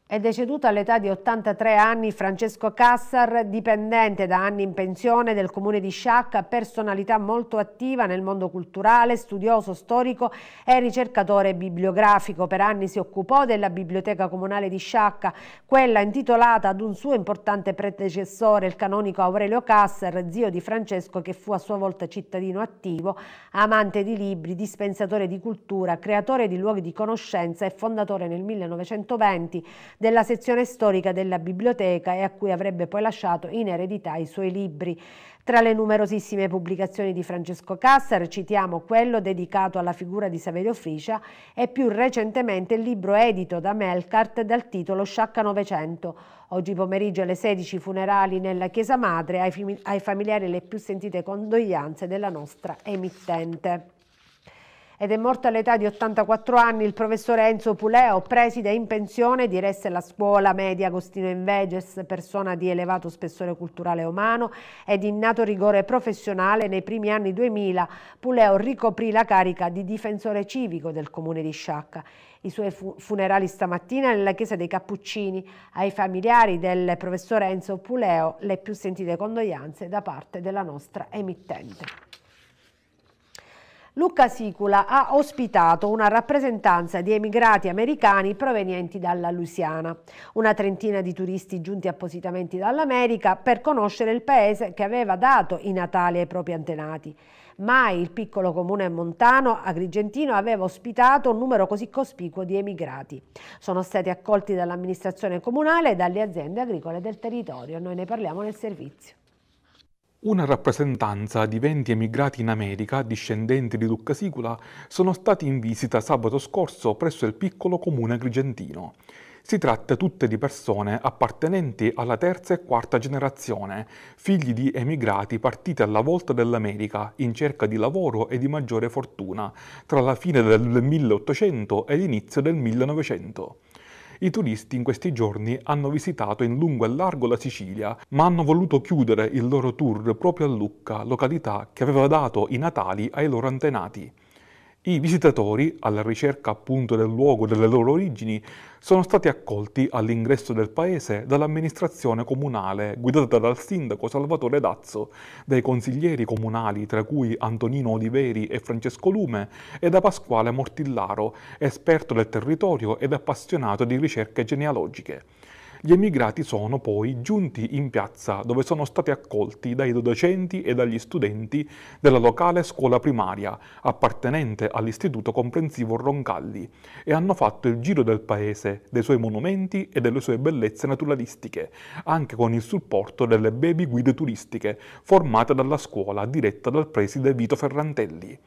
È deceduto all'età di 83 anni Francesco Cassar, dipendente da anni in pensione del comune di Sciacca, personalità molto attiva nel mondo culturale, studioso, storico e ricercatore bibliografico. Per anni si occupò della biblioteca comunale di Sciacca, quella intitolata ad un suo importante predecessore, il canonico Aurelio Cassar, zio di Francesco che fu a sua volta cittadino attivo, amante di libri, dispensatore di cultura, creatore di luoghi di conoscenza e fondatore nel 1920 della sezione storica della biblioteca e a cui avrebbe poi lasciato in eredità i suoi libri. Tra le numerosissime pubblicazioni di Francesco Cassar citiamo quello dedicato alla figura di Saverio Fricia e più recentemente il libro edito da Melkart dal titolo Sciacca Novecento. Oggi pomeriggio alle 16 funerali nella Chiesa Madre ai, ai familiari le più sentite condoglianze della nostra emittente ed è morto all'età di 84 anni il professor Enzo Puleo, preside in pensione, diresse la scuola media Agostino Inveges, persona di elevato spessore culturale umano ed innato rigore professionale nei primi anni 2000. Puleo ricoprì la carica di difensore civico del comune di Sciacca i suoi funerali stamattina nella chiesa dei Cappuccini. Ai familiari del professor Enzo Puleo le più sentite condoglianze da parte della nostra emittente. Luca Sicula ha ospitato una rappresentanza di emigrati americani provenienti dalla Louisiana, una trentina di turisti giunti appositamente dall'America per conoscere il paese che aveva dato i Natali ai propri antenati. Mai il piccolo comune montano agrigentino aveva ospitato un numero così cospicuo di emigrati. Sono stati accolti dall'amministrazione comunale e dalle aziende agricole del territorio. Noi ne parliamo nel servizio. Una rappresentanza di 20 emigrati in America, discendenti di Lucca Sicula, sono stati in visita sabato scorso presso il piccolo comune agrigentino. Si tratta tutte di persone appartenenti alla terza e quarta generazione, figli di emigrati partiti alla volta dell'America in cerca di lavoro e di maggiore fortuna, tra la fine del 1800 e l'inizio del 1900. I turisti in questi giorni hanno visitato in lungo e largo la Sicilia, ma hanno voluto chiudere il loro tour proprio a Lucca, località che aveva dato i natali ai loro antenati. I visitatori, alla ricerca appunto del luogo delle loro origini, sono stati accolti all'ingresso del paese dall'amministrazione comunale guidata dal sindaco Salvatore Dazzo, dai consiglieri comunali tra cui Antonino Oliveri e Francesco Lume e da Pasquale Mortillaro, esperto del territorio ed appassionato di ricerche genealogiche. Gli emigrati sono poi giunti in piazza dove sono stati accolti dai docenti e dagli studenti della locale scuola primaria appartenente all'Istituto Comprensivo Roncalli e hanno fatto il giro del paese, dei suoi monumenti e delle sue bellezze naturalistiche, anche con il supporto delle baby guide turistiche formate dalla scuola diretta dal preside Vito Ferrantelli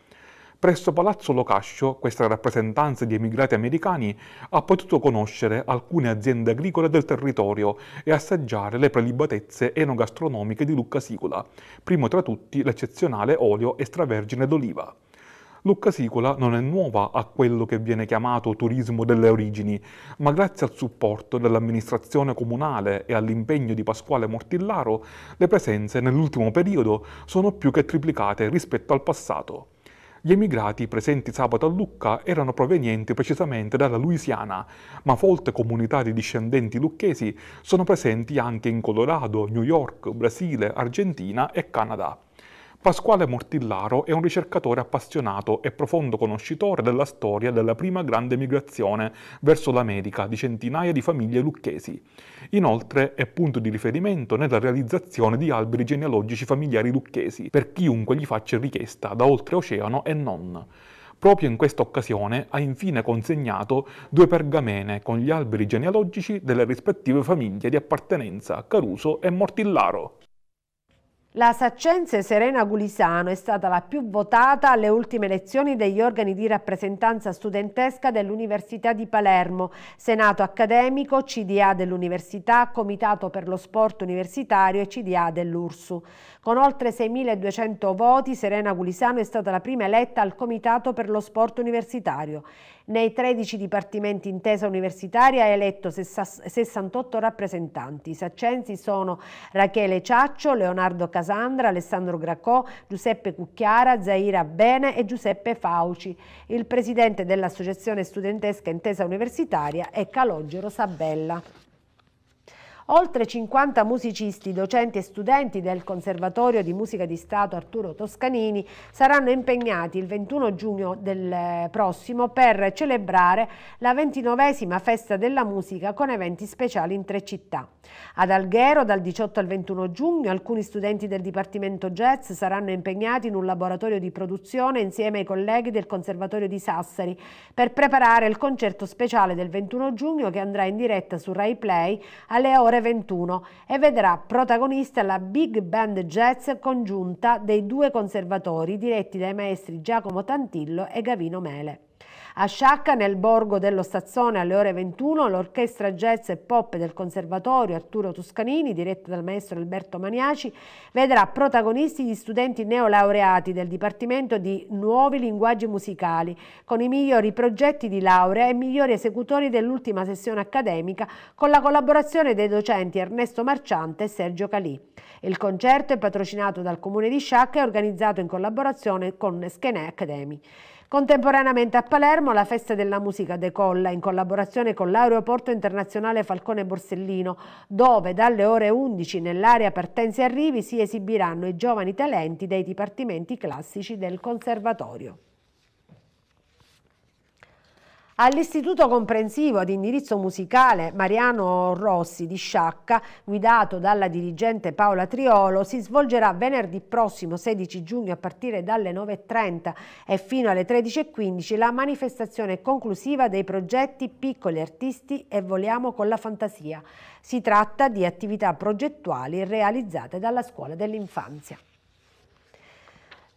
presso Palazzo Locascio questa rappresentanza di emigrati americani ha potuto conoscere alcune aziende agricole del territorio e assaggiare le prelibatezze enogastronomiche di Lucca Sicola, primo tra tutti l'eccezionale olio extravergine d'oliva. Lucca Sicola non è nuova a quello che viene chiamato turismo delle origini, ma grazie al supporto dell'amministrazione comunale e all'impegno di Pasquale Mortillaro, le presenze nell'ultimo periodo sono più che triplicate rispetto al passato. Gli emigrati presenti sabato a Lucca erano provenienti precisamente dalla Louisiana, ma folte comunità di discendenti lucchesi sono presenti anche in Colorado, New York, Brasile, Argentina e Canada. Pasquale Mortillaro è un ricercatore appassionato e profondo conoscitore della storia della prima grande migrazione verso l'America di centinaia di famiglie lucchesi. Inoltre è punto di riferimento nella realizzazione di alberi genealogici familiari lucchesi per chiunque gli faccia richiesta da oltreoceano e non. Proprio in questa occasione ha infine consegnato due pergamene con gli alberi genealogici delle rispettive famiglie di appartenenza Caruso e Mortillaro. La saccense Serena Gulisano è stata la più votata alle ultime elezioni degli organi di rappresentanza studentesca dell'Università di Palermo, Senato accademico, CDA dell'Università, Comitato per lo Sport Universitario e CDA dell'URSU. Con oltre 6.200 voti, Serena Gulisano è stata la prima eletta al Comitato per lo Sport Universitario. Nei 13 dipartimenti intesa universitaria ha eletto 68 rappresentanti. I saccensi sono Rachele Ciaccio, Leonardo Casandra, Alessandro Gracò, Giuseppe Cucchiara, Zaira Bene e Giuseppe Fauci. Il presidente dell'Associazione Studentesca Intesa Universitaria è Calogero Sabella. Oltre 50 musicisti, docenti e studenti del Conservatorio di Musica di Stato Arturo Toscanini saranno impegnati il 21 giugno del eh, prossimo per celebrare la 29esima Festa della Musica con eventi speciali in tre città. Ad Alghero dal 18 al 21 giugno alcuni studenti del Dipartimento Jazz saranno impegnati in un laboratorio di produzione insieme ai colleghi del Conservatorio di Sassari per preparare il concerto speciale del 21 giugno che andrà in diretta su Rai Play alle ore 2021 e vedrà protagonista la big band jazz congiunta dei due conservatori diretti dai maestri Giacomo Tantillo e Gavino Mele. A Sciacca, nel borgo dello Stazzone, alle ore 21, l'orchestra jazz e pop del Conservatorio Arturo Toscanini, diretta dal maestro Alberto Maniaci, vedrà protagonisti gli studenti neolaureati del Dipartimento di Nuovi Linguaggi Musicali, con i migliori progetti di laurea e migliori esecutori dell'ultima sessione accademica, con la collaborazione dei docenti Ernesto Marciante e Sergio Calì. Il concerto è patrocinato dal Comune di Sciacca e organizzato in collaborazione con Schenè Academy. Contemporaneamente a Palermo la festa della musica decolla in collaborazione con l'aeroporto internazionale Falcone Borsellino, dove dalle ore 11 nell'area partenze e arrivi si esibiranno i giovani talenti dei dipartimenti classici del conservatorio. All'Istituto Comprensivo di Indirizzo Musicale Mariano Rossi di Sciacca, guidato dalla dirigente Paola Triolo, si svolgerà venerdì prossimo 16 giugno a partire dalle 9.30 e fino alle 13.15 la manifestazione conclusiva dei progetti Piccoli Artisti e Voliamo con la Fantasia. Si tratta di attività progettuali realizzate dalla Scuola dell'Infanzia.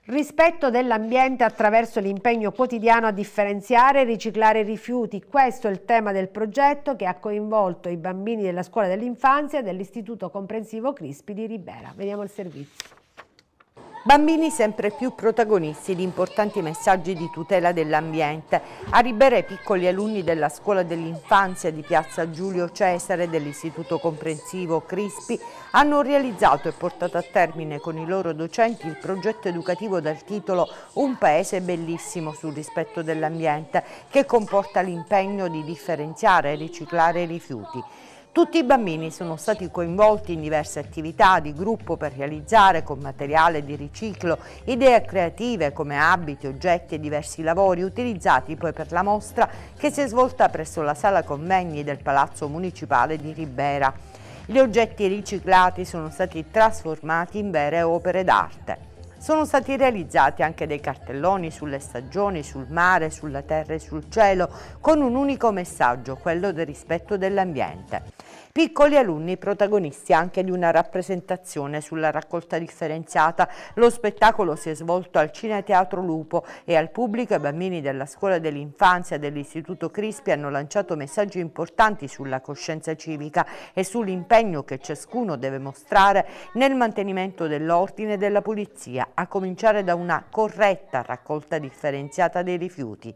Rispetto dell'ambiente attraverso l'impegno quotidiano a differenziare e riciclare i rifiuti. Questo è il tema del progetto che ha coinvolto i bambini della scuola dell'infanzia e dell'Istituto Comprensivo Crispi di Ribera. Vediamo il servizio. Bambini sempre più protagonisti di importanti messaggi di tutela dell'ambiente. A Ribera i piccoli alunni della scuola dell'infanzia di Piazza Giulio Cesare dell'Istituto Comprensivo Crispi hanno realizzato e portato a termine con i loro docenti il progetto educativo dal titolo Un paese bellissimo sul rispetto dell'ambiente che comporta l'impegno di differenziare e riciclare i rifiuti. Tutti i bambini sono stati coinvolti in diverse attività di gruppo per realizzare con materiale di riciclo idee creative come abiti, oggetti e diversi lavori utilizzati poi per la mostra che si è svolta presso la sala convegni del Palazzo Municipale di Ribera. Gli oggetti riciclati sono stati trasformati in vere opere d'arte. Sono stati realizzati anche dei cartelloni sulle stagioni, sul mare, sulla terra e sul cielo, con un unico messaggio, quello del rispetto dell'ambiente. Piccoli alunni protagonisti anche di una rappresentazione sulla raccolta differenziata. Lo spettacolo si è svolto al Cineteatro Lupo e al pubblico i bambini della scuola dell'infanzia dell'Istituto Crispi hanno lanciato messaggi importanti sulla coscienza civica e sull'impegno che ciascuno deve mostrare nel mantenimento dell'ordine e della pulizia, a cominciare da una corretta raccolta differenziata dei rifiuti.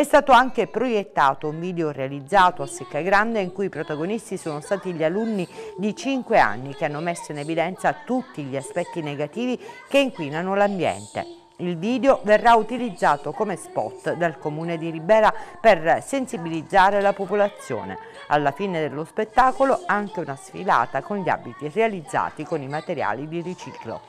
È stato anche proiettato un video realizzato a Secca Grande in cui i protagonisti sono stati gli alunni di 5 anni che hanno messo in evidenza tutti gli aspetti negativi che inquinano l'ambiente. Il video verrà utilizzato come spot dal comune di Ribera per sensibilizzare la popolazione. Alla fine dello spettacolo anche una sfilata con gli abiti realizzati con i materiali di riciclo.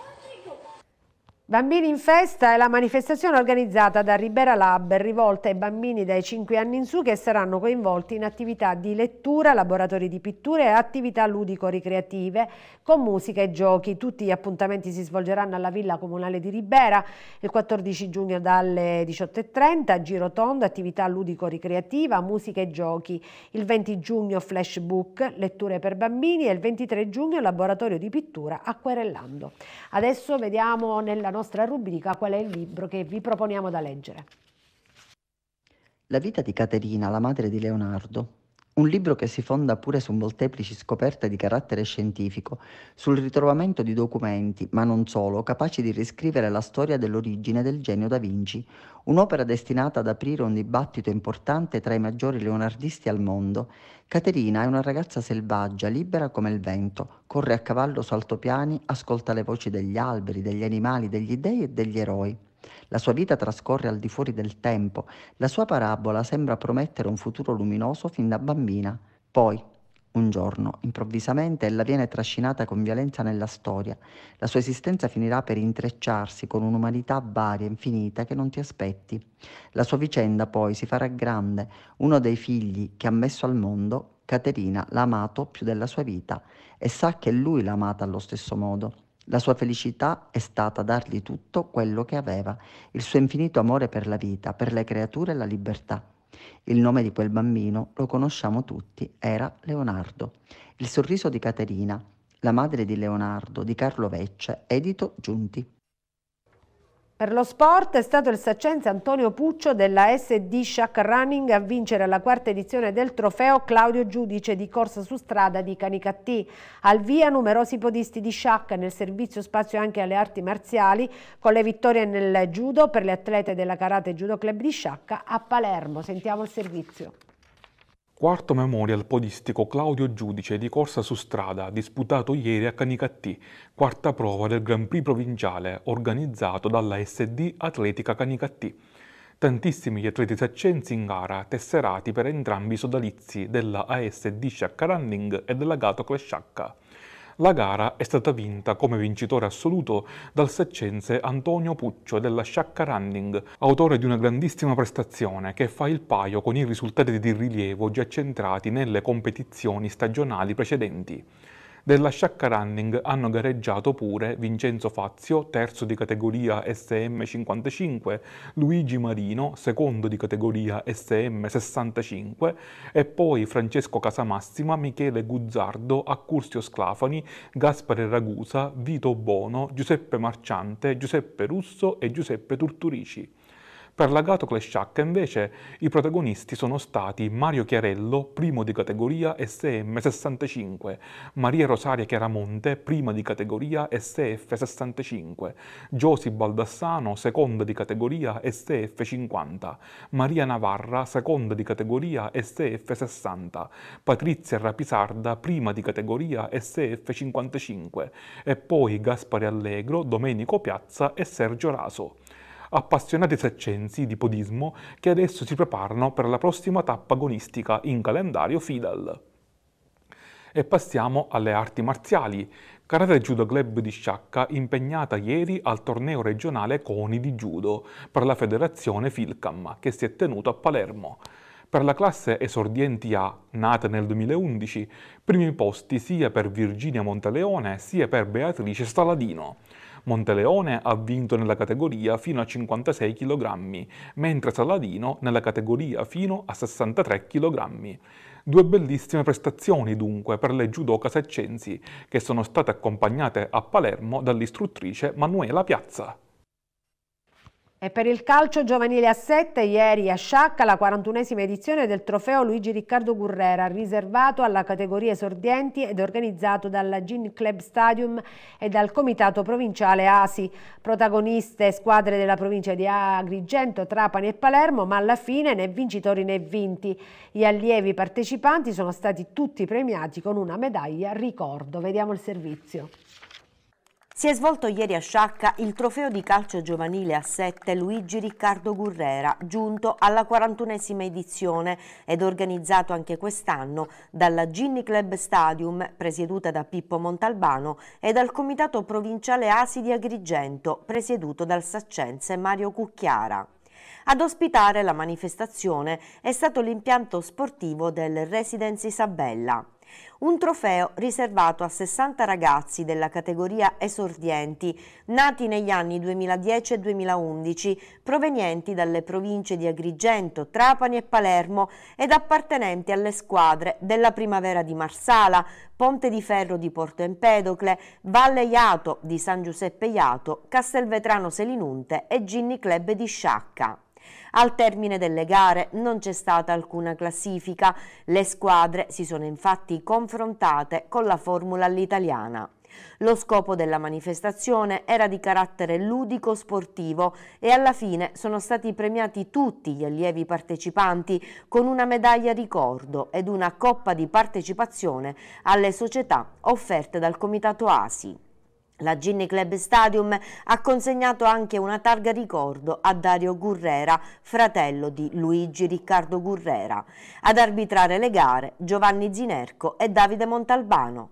Bambini in festa è la manifestazione organizzata da Ribera Lab rivolta ai bambini dai 5 anni in su che saranno coinvolti in attività di lettura, laboratori di pittura e attività ludico-ricreative con musica e giochi. Tutti gli appuntamenti si svolgeranno alla Villa Comunale di Ribera il 14 giugno dalle 18.30, giro tondo, attività ludico-ricreativa, musica e giochi. Il 20 giugno flashbook, letture per bambini e il 23 giugno laboratorio di pittura acquerellando. Adesso vediamo nella nostra nostra rubrica qual è il libro che vi proponiamo da leggere. La vita di Caterina, la madre di Leonardo, un libro che si fonda pure su molteplici scoperte di carattere scientifico, sul ritrovamento di documenti, ma non solo, capaci di riscrivere la storia dell'origine del genio da Vinci, un'opera destinata ad aprire un dibattito importante tra i maggiori leonardisti al mondo. Caterina è una ragazza selvaggia, libera come il vento, corre a cavallo su altopiani, ascolta le voci degli alberi, degli animali, degli dei e degli eroi. La sua vita trascorre al di fuori del tempo, la sua parabola sembra promettere un futuro luminoso fin da bambina. Poi, un giorno, improvvisamente, ella viene trascinata con violenza nella storia. La sua esistenza finirà per intrecciarsi con un'umanità varia, infinita, che non ti aspetti. La sua vicenda poi si farà grande. Uno dei figli che ha messo al mondo, Caterina, l'ha amato più della sua vita e sa che lui l'ha amata allo stesso modo. La sua felicità è stata dargli tutto quello che aveva, il suo infinito amore per la vita, per le creature e la libertà. Il nome di quel bambino lo conosciamo tutti, era Leonardo. Il sorriso di Caterina, la madre di Leonardo, di Carlo Vecce, edito Giunti. Per lo sport è stato il saccenza Antonio Puccio della SD Shack Running a vincere la quarta edizione del trofeo Claudio Giudice di corsa su strada di Canicattì. Al via numerosi podisti di Shack, nel servizio spazio anche alle arti marziali, con le vittorie nel judo per le atlete della Karate Judo Club di Shack a Palermo. Sentiamo il servizio. Quarto memorial podistico Claudio Giudice di corsa su strada disputato ieri a Canicattì, quarta prova del Grand Prix provinciale organizzato dalla SD Atletica Canicattì. Tantissimi gli atleti saccensi in gara, tesserati per entrambi i sodalizi della ASD Sciacca Running e della Gato Clesciacca. La gara è stata vinta come vincitore assoluto dal seccense Antonio Puccio della Sciacca Running, autore di una grandissima prestazione che fa il paio con i risultati di rilievo già centrati nelle competizioni stagionali precedenti. Della sciacca running hanno gareggiato pure Vincenzo Fazio, terzo di categoria SM55, Luigi Marino, secondo di categoria SM65 e poi Francesco Casamassima, Michele Guzzardo, Accursio Sclafani, Gaspare Ragusa, Vito Bono, Giuseppe Marciante, Giuseppe Russo e Giuseppe Turturici. Per la Gato invece i protagonisti sono stati Mario Chiarello, primo di categoria sm 65 Maria Rosaria Chiaramonte, prima di categoria SF65, Giosi Baldassano, seconda di categoria SF50, Maria Navarra, seconda di categoria SF60, Patrizia Rapisarda, prima di categoria SF55 e poi Gaspare Allegro, Domenico Piazza e Sergio Raso appassionati seccensi di podismo che adesso si preparano per la prossima tappa agonistica in calendario FIDAL. E passiamo alle arti marziali. Karate Judo Club di Sciacca impegnata ieri al torneo regionale Coni di Judo per la federazione Filcam che si è tenuto a Palermo. Per la classe esordienti A, nata nel 2011, primi posti sia per Virginia Monteleone sia per Beatrice Staladino. Monteleone ha vinto nella categoria fino a 56 kg, mentre Saladino nella categoria fino a 63 kg. Due bellissime prestazioni dunque per le judoka seccensi, che sono state accompagnate a Palermo dall'istruttrice Manuela Piazza. E per il calcio giovanile a 7, ieri a Sciacca la 41esima edizione del trofeo Luigi Riccardo Gurrera, riservato alla categoria esordienti ed organizzato dalla Gin Club Stadium e dal comitato provinciale ASI. Protagoniste squadre della provincia di Agrigento, Trapani e Palermo, ma alla fine né vincitori né vinti. Gli allievi partecipanti sono stati tutti premiati con una medaglia ricordo. Vediamo il servizio. Si è svolto ieri a Sciacca il trofeo di calcio giovanile a 7 Luigi Riccardo Gurrera, giunto alla 41esima edizione ed organizzato anche quest'anno dalla Ginny Club Stadium, presieduta da Pippo Montalbano, e dal Comitato Provinciale Asi di Agrigento, presieduto dal saccense Mario Cucchiara. Ad ospitare la manifestazione è stato l'impianto sportivo del Residence Isabella un trofeo riservato a 60 ragazzi della categoria esordienti, nati negli anni 2010 e 2011, provenienti dalle province di Agrigento, Trapani e Palermo ed appartenenti alle squadre della Primavera di Marsala, Ponte di Ferro di Porto Empedocle, Valle Iato di San Giuseppe Iato, Castelvetrano Selinunte e Ginni Club di Sciacca. Al termine delle gare non c'è stata alcuna classifica, le squadre si sono infatti confrontate con la formula all'italiana. Lo scopo della manifestazione era di carattere ludico-sportivo e alla fine sono stati premiati tutti gli allievi partecipanti con una medaglia ricordo ed una coppa di partecipazione alle società offerte dal Comitato ASI. La Ginny Club Stadium ha consegnato anche una targa ricordo a Dario Gurrera, fratello di Luigi Riccardo Gurrera. Ad arbitrare le gare Giovanni Zinerco e Davide Montalbano.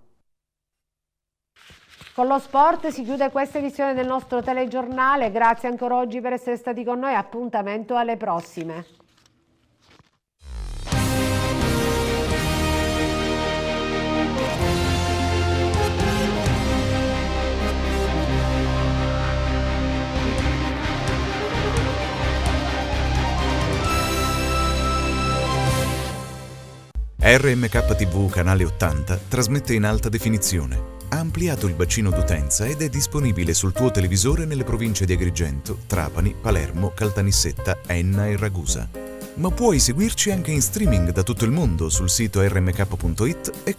Con lo sport si chiude questa edizione del nostro telegiornale. Grazie ancora oggi per essere stati con noi. Appuntamento alle prossime. RMK TV Canale 80 trasmette in alta definizione. Ha ampliato il bacino d'utenza ed è disponibile sul tuo televisore nelle province di Agrigento, Trapani, Palermo, Caltanissetta, Enna e Ragusa. Ma puoi seguirci anche in streaming da tutto il mondo sul sito rmk.it e